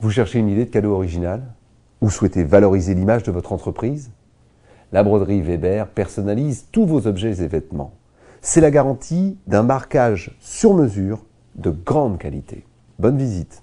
Vous cherchez une idée de cadeau original ou souhaitez valoriser l'image de votre entreprise La broderie Weber personnalise tous vos objets et vêtements. C'est la garantie d'un marquage sur mesure de grande qualité. Bonne visite